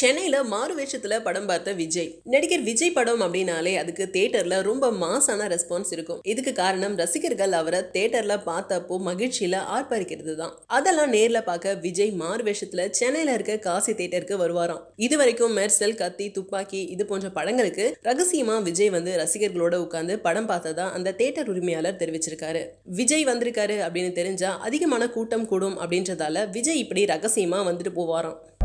சென்னையில் மாறு வேஷத்தில் படம் பார்த்த விஜய் நடிகர் விஜய் படம் அப்படின்னாலே அதுக்கு தேட்டரில் ரொம்ப மாசான ரெஸ்பான்ஸ் இருக்கும் இதுக்கு காரணம் ரசிகர்கள் அவரை தேட்டரில் பார்த்தப்போ மகிழ்ச்சியில் ஆர்ப்பரிக்கிறது தான் அதெல்லாம் நேரில் பார்க்க விஜய் மாறு வேஷத்தில் சென்னையில் இருக்க காசி தேட்டருக்கு வருவாராம் இது வரைக்கும் மெர்சல் கத்தி துப்பாக்கி இது போன்ற படங்களுக்கு ரகசியமாக விஜய் வந்து ரசிகர்களோட உட்காந்து படம் பார்த்ததா அந்த தேட்டர் உரிமையாளர் தெரிவிச்சிருக்காரு விஜய் வந்திருக்காரு அப்படின்னு தெரிஞ்சா அதிகமான கூட்டம் கூடும் அப்படின்றதால விஜய் இப்படி ரகசியமாக வந்துட்டு போவாராம்